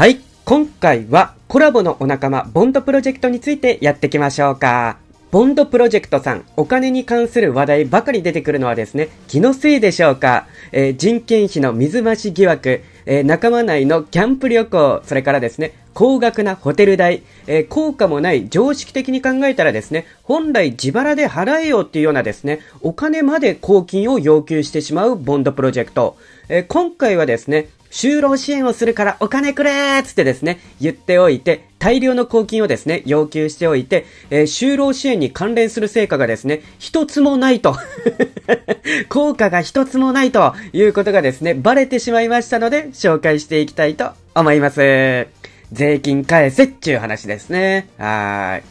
はい、今回はコラボのお仲間、ボンドプロジェクトについてやっていきましょうか。ボンドプロジェクトさん、お金に関する話題ばかり出てくるのはですね、気のせいでしょうか。えー、人件費の水増し疑惑、えー、仲間内のキャンプ旅行、それからですね、高額なホテル代、えー、効果もない常識的に考えたらですね、本来自腹で払えよっていうようなですね、お金まで公金を要求してしまうボンドプロジェクト。え今回はですね、就労支援をするからお金くれーつってですね、言っておいて、大量の公金をですね、要求しておいて、えー、就労支援に関連する成果がですね、一つもないと 効果が一つもないということがですね、バレてしまいましたので、紹介していきたいと思います。税金返せっちゅう話ですね。はい。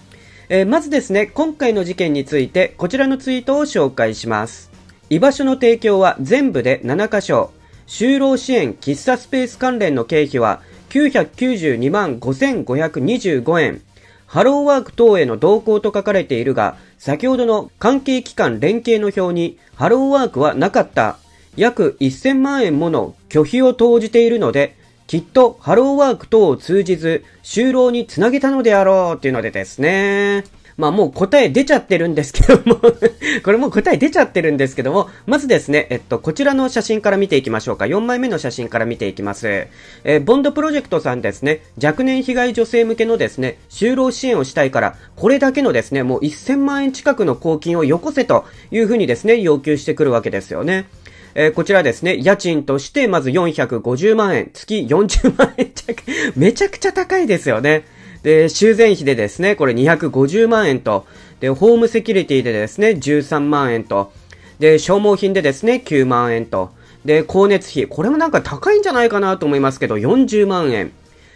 えー、まずですね、今回の事件について、こちらのツイートを紹介します。居場所の提供は全部で7箇所。就労支援喫茶スペース関連の経費は992万5525円。ハローワーク等への同行と書かれているが、先ほどの関係機関連携の表にハローワークはなかった。約1000万円もの拒否を投じているので、きっとハローワーク等を通じず就労につなげたのであろうというのでですね。まあもう答え出ちゃってるんですけども これもう答え出ちゃってるんですけども、まずですね、えっと、こちらの写真から見ていきましょうか。4枚目の写真から見ていきます。えー、ボンドプロジェクトさんですね、若年被害女性向けのですね、就労支援をしたいから、これだけのですね、もう1000万円近くの公金をよこせというふうにですね、要求してくるわけですよね。えー、こちらですね、家賃としてまず450万円、月40万円着、めちゃくちゃ高いですよね。で、修繕費でですね、これ250万円と、で、ホームセキュリティでですね、13万円と、で、消耗品でですね、9万円と、で、光熱費、これもなんか高いんじゃないかなと思いますけど、40万円。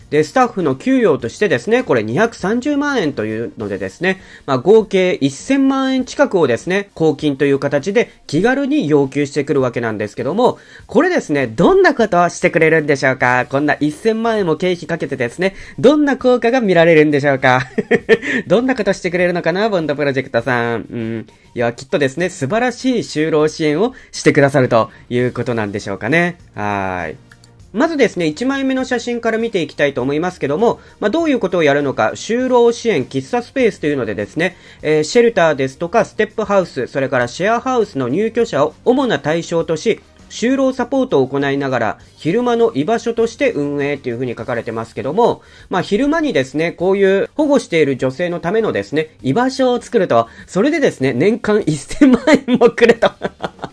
で、スタッフの給与としてですね、これ230万円というのでですね、まあ、合計1000万円近くをですね、公金という形で気軽に要求してくるわけなんですけども、これですね、どんなことをしてくれるんでしょうかこんな1000万円も経費かけてですね、どんな効果が見られるんでしょうか どんなことしてくれるのかなボンドプロジェクトさん。うん。いや、きっとですね、素晴らしい就労支援をしてくださるということなんでしょうかね。はい。まずですね、1枚目の写真から見ていきたいと思いますけども、まあ、どういうことをやるのか、就労支援喫茶スペースというのでですね、えー、シェルターですとか、ステップハウス、それからシェアハウスの入居者を主な対象とし、就労サポートを行いながら、昼間の居場所として運営というふうに書かれてますけども、まあ昼間にですね、こういう保護している女性のためのですね、居場所を作ると、それでですね、年間1000万円もくれと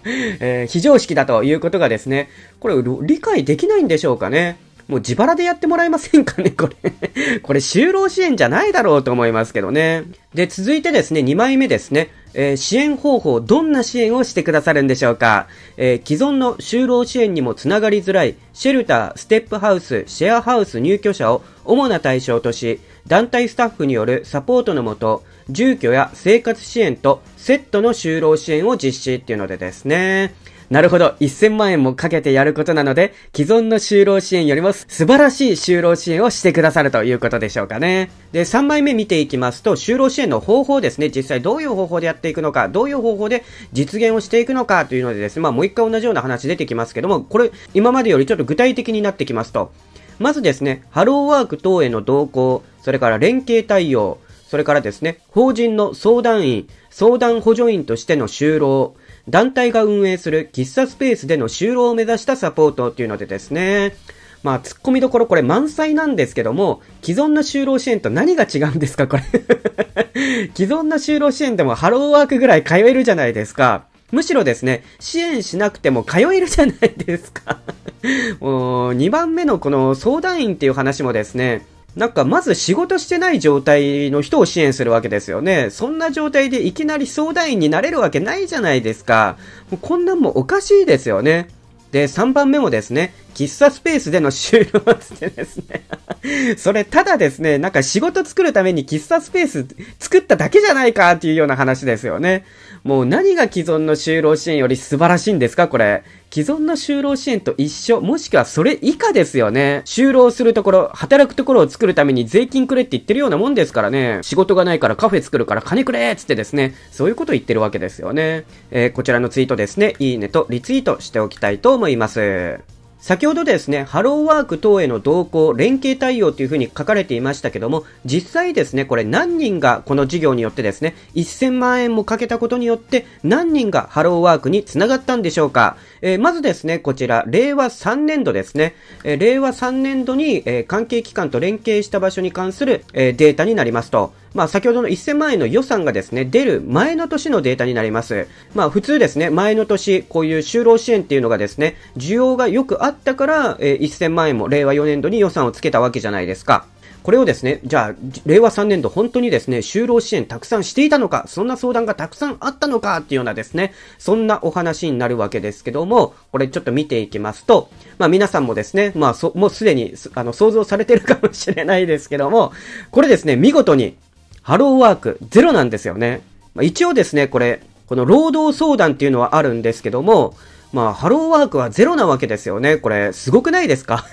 えー、非常識だということがですね、これ理解できないんでしょうかね。もう自腹でやってもらえませんかね、これ これ就労支援じゃないだろうと思いますけどね。で、続いてですね、2枚目ですね。えー、支援方法、どんな支援をしてくださるんでしょうか、えー、既存の就労支援にもつながりづらい、シェルター、ステップハウス、シェアハウス入居者を主な対象とし、団体スタッフによるサポートのもと、住居や生活支援とセットの就労支援を実施っていうのでですね。なるほど。1000万円もかけてやることなので、既存の就労支援よりも素晴らしい就労支援をしてくださるということでしょうかね。で、3枚目見ていきますと、就労支援の方法ですね。実際どういう方法でやっていくのか、どういう方法で実現をしていくのかというのでですね、まあもう一回同じような話出てきますけども、これ、今までよりちょっと具体的になってきますと、まずですね、ハローワーク等への動向、それから連携対応、それからですね、法人の相談員、相談補助員としての就労、団体が運営する喫茶スペースでの就労を目指したサポートっていうのでですね、まあ、突っ込みどころこれ満載なんですけども、既存の就労支援と何が違うんですか、これ 既存の就労支援でもハローワークぐらい通えるじゃないですか。むしろですね、支援しなくても通えるじゃないですか もう、2番目のこの相談員っていう話もですね、なんかまず仕事してない状態の人を支援するわけですよね。そんな状態でいきなり相談員になれるわけないじゃないですか。こんなんもおかしいですよね。で、3番目もですね、喫茶スペースでの収録ってですね それただですね、なんか仕事作るために喫茶スペース作っただけじゃないかっていうような話ですよね。もう何が既存の就労支援より素晴らしいんですかこれ。既存の就労支援と一緒、もしくはそれ以下ですよね。就労するところ、働くところを作るために税金くれって言ってるようなもんですからね。仕事がないからカフェ作るから金くれっつってですね、そういうこと言ってるわけですよね。えー、こちらのツイートですね、いいねとリツイートしておきたいと思います。先ほどですね、ハローワーク等への同行、連携対応というふうに書かれていましたけども、実際ですね、これ何人がこの事業によってですね、1000万円もかけたことによって、何人がハローワークにつながったんでしょうか。えー、まずですね、こちら、令和3年度ですね、えー、令和3年度に、えー、関係機関と連携した場所に関する、えデータになりますと、まあ、先ほどの1000万円の予算がですね、出る前の年のデータになります。まあ、普通ですね、前の年、こういう就労支援っていうのがですね、需要がよくあったから、えー、1000万円も令和4年度に予算をつけたわけじゃないですか。これをですね、じゃあ、令和3年度本当にですね、就労支援たくさんしていたのか、そんな相談がたくさんあったのか、っていうようなですね、そんなお話になるわけですけども、これちょっと見ていきますと、まあ皆さんもですね、まあそ、もうすでに、あの、想像されてるかもしれないですけども、これですね、見事にハローワークゼロなんですよね。まあ、一応ですね、これ、この労働相談っていうのはあるんですけども、まあ、ハローワークはゼロなわけですよね。これ、すごくないですか、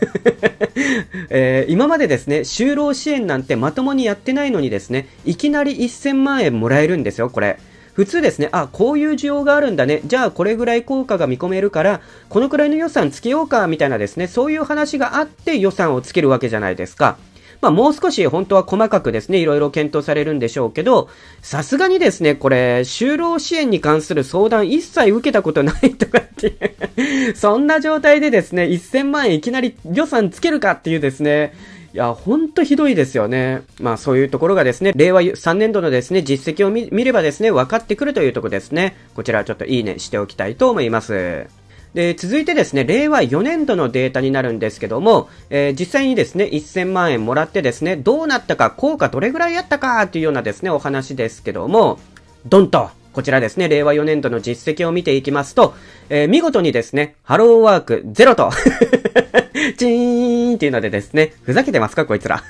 えー、今までですね、就労支援なんてまともにやってないのにですね、いきなり1000万円もらえるんですよ、これ。普通ですね、あ、こういう需要があるんだね。じゃあこれぐらい効果が見込めるから、このくらいの予算つけようか、みたいなですね、そういう話があって予算をつけるわけじゃないですか。まあ、もう少し本当は細かくですね、いろいろ検討されるんでしょうけど、さすがにですね、これ、就労支援に関する相談一切受けたことないとかっていう そんな状態でですね、1000万円いきなり予算つけるかっていうですね、いや、ほんとひどいですよね。まあそういうところがですね、令和3年度のですね、実績を見ればですね、分かってくるというとこですね。こちらちょっといいねしておきたいと思います。で、続いてですね、令和4年度のデータになるんですけども、えー、実際にですね、1000万円もらってですね、どうなったか、効果どれぐらいあったかっていうようなですね、お話ですけども、ドンとこちらですね、令和4年度の実績を見ていきますと、えー、見事にですね、ハローワークゼロと チーンっていうのでですね、ふざけてますかこいつら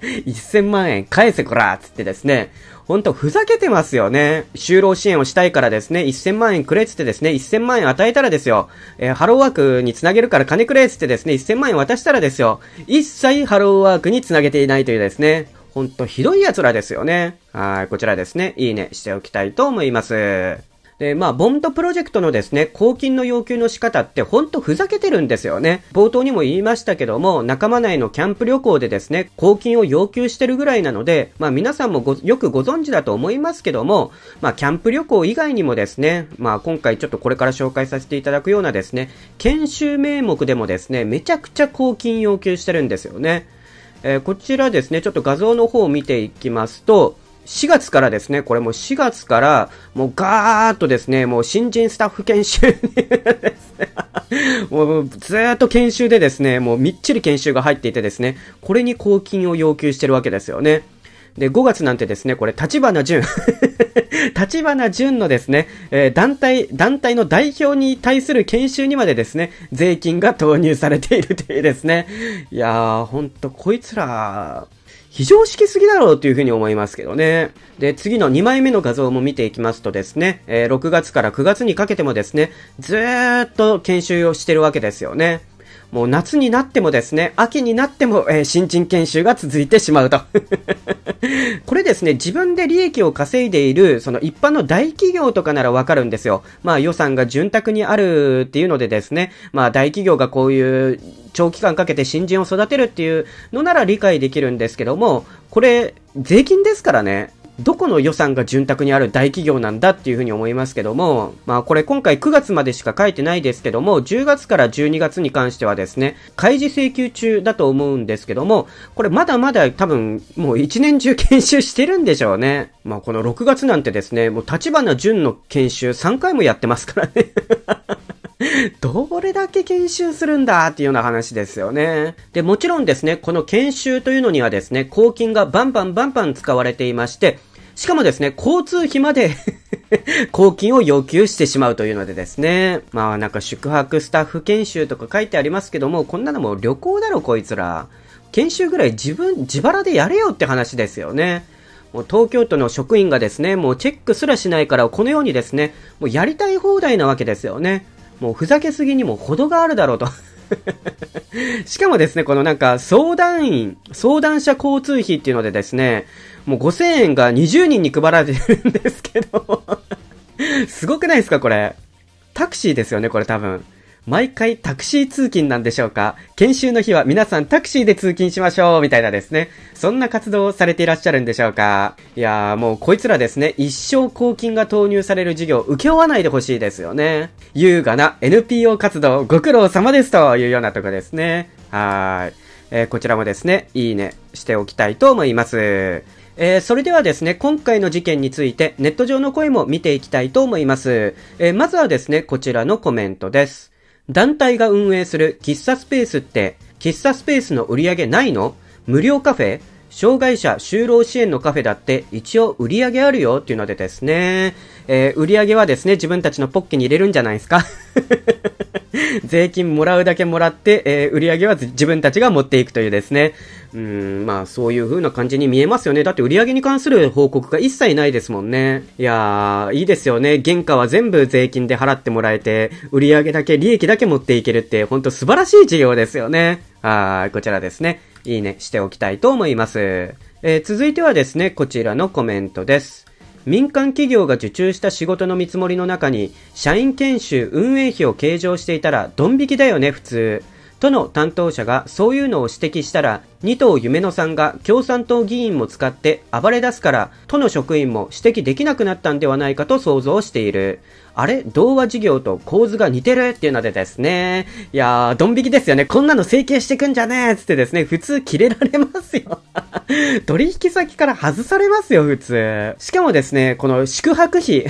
1000 万円返せこらつってですね、ほんとふざけてますよね。就労支援をしたいからですね、1000万円くれつってですね、1000万円与えたらですよ、えー、ハローワークにつなげるから金くれつってですね、1000万円渡したらですよ、一切ハローワークにつなげていないというですね、ほんとひどい奴らですよね。はい、こちらですね、いいねしておきたいと思います。で、まあ、ボンドプロジェクトのですね、公金の要求の仕方ってほんとふざけてるんですよね。冒頭にも言いましたけども、仲間内のキャンプ旅行でですね、公金を要求してるぐらいなので、まあ皆さんもよくご存知だと思いますけども、まあキャンプ旅行以外にもですね、まあ今回ちょっとこれから紹介させていただくようなですね、研修名目でもですね、めちゃくちゃ公金要求してるんですよね。えー、こちらですね、ちょっと画像の方を見ていきますと、4月からですね、これもう4月から、もうガーッとですね、もう新人スタッフ研修にもうずっと研修でですね、もうみっちり研修が入っていてですね、これに公金を要求してるわけですよね。で、5月なんてですね、これ、立花淳。立花淳のですね、えー、団体、団体の代表に対する研修にまでですね、税金が投入されているというですね。いやー、ほんと、こいつら、非常識すぎだろうというふうに思いますけどね。で、次の2枚目の画像も見ていきますとですね、えー、6月から9月にかけてもですね、ずーっと研修をしてるわけですよね。もう夏になってもですね、秋になっても、えー、新人研修が続いてしまうとこれですね、自分で利益を稼いでいる、その一般の大企業とかならわかるんですよ。まあ予算が潤沢にあるっていうのでですね、まあ大企業がこういう長期間かけて新人を育てるっていうのなら理解できるんですけども、これ、税金ですからね。どこの予算が潤沢にある大企業なんだっていうふうに思いますけども、まあこれ今回9月までしか書いてないですけども、10月から12月に関してはですね、開示請求中だと思うんですけども、これまだまだ多分もう1年中研修してるんでしょうね。まあこの6月なんてですね、もう立花淳の研修3回もやってますからね どれだけ研修するんだっていうような話ですよね。で、もちろんですね、この研修というのにはですね、公金がバンバンバンバン使われていまして、しかもですね、交通費まで 公金を要求してしまうというのでですね。まあなんか宿泊スタッフ研修とか書いてありますけども、こんなのも旅行だろこいつら。研修ぐらい自分、自腹でやれよって話ですよね。もう東京都の職員がですね、もうチェックすらしないからこのようにですね、もうやりたい放題なわけですよね。もうふざけすぎにも程があるだろうと しかもですね、このなんか相談員、相談者交通費っていうのでですね、もう5000円が20人に配られてるんですけど すごくないですかこれ。タクシーですよねこれ多分。毎回タクシー通勤なんでしょうか研修の日は皆さんタクシーで通勤しましょうみたいなですね。そんな活動をされていらっしゃるんでしょうかいやーもうこいつらですね、一生公金が投入される事業を請け負わないでほしいですよね。優雅な NPO 活動ご苦労様ですというようなとこですね。はーい。えー、こちらもですね、いいねしておきたいと思います。えー、それではですね、今回の事件についてネット上の声も見ていきたいと思います。えー、まずはですね、こちらのコメントです。団体が運営する喫茶スペースって、喫茶スペースの売り上げないの無料カフェ障害者就労支援のカフェだって一応売り上げあるよっていうのでですね、えー、売り上げはですね、自分たちのポッケに入れるんじゃないですか 税金もらうだけもらって、えー、売り上げは自分たちが持っていくというですね。うん、まあそういう風な感じに見えますよね。だって売り上げに関する報告が一切ないですもんね。いやー、いいですよね。原価は全部税金で払ってもらえて、売り上げだけ、利益だけ持っていけるって、ほんと素晴らしい事業ですよね。はい、こちらですね。いいねしておきたいと思います。えー、続いてはですね、こちらのコメントです。民間企業が受注した仕事の見積もりの中に、社員研修運営費を計上していたら、ドン引きだよね、普通。との担当者がそういうのを指摘したら、二藤夢乃さんが共産党議員も使って暴れ出すから、都の職員も指摘できなくなったんではないかと想像している。あれ童話事業と構図が似てるっていうのでですね。いやー、ドン引きですよね。こんなの整形してくんじゃねーつってですね、普通キレられますよ。取引先から外されますよ、普通。しかもですね、この宿泊費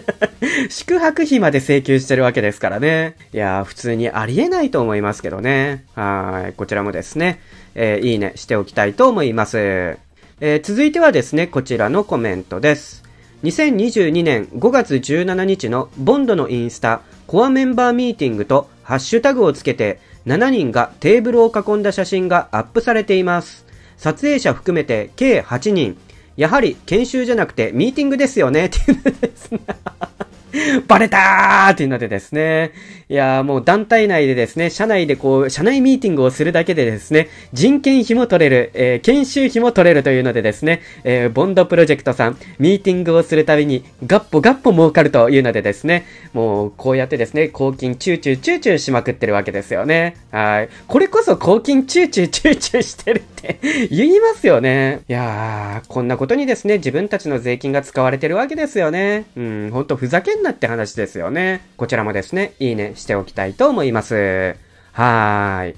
宿泊費まで請求してるわけですからね。いや普通にありえないと思いますけどね。はい。こちらもですね、えー、いいねしておきたいと思います。えー、続いてはですね、こちらのコメントです。2022年5月17日のボンドのインスタコアメンバーミーティングとハッシュタグをつけて7人がテーブルを囲んだ写真がアップされています。撮影者含めて計8人。やはり研修じゃなくてミーティングですよねっていうですね バレたーっていうのでですね。いやもう団体内でですね、社内でこう、社内ミーティングをするだけでですね、人件費も取れる、えー、研修費も取れるというのでですね、えー、ボンドプロジェクトさん、ミーティングをするたびに、ガッポガッポ儲かるというのでですね、もう、こうやってですね、公金チューチューチューチューしまくってるわけですよね。はい。これこそ公金チューチューチューチューしてるって 言いますよね。いやー、こんなことにですね、自分たちの税金が使われてるわけですよね。うん、ほんとふざけんなって話ですよね。こちらもですね、いいねしておきたいと思います。はーい。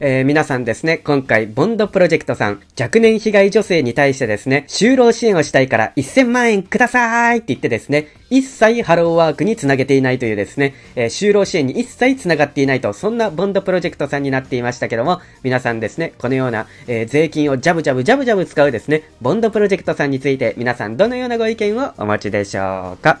えー、皆さんですね、今回、ボンドプロジェクトさん、若年被害女性に対してですね、就労支援をしたいから1000万円くださいって言ってですね、一切ハローワークにつなげていないというですね、えー、就労支援に一切つながっていないと、そんなボンドプロジェクトさんになっていましたけども、皆さんですね、このような、えー、税金をジャブジャブジャブジャブ使うですね、ボンドプロジェクトさんについて、皆さんどのようなご意見をお持ちでしょうか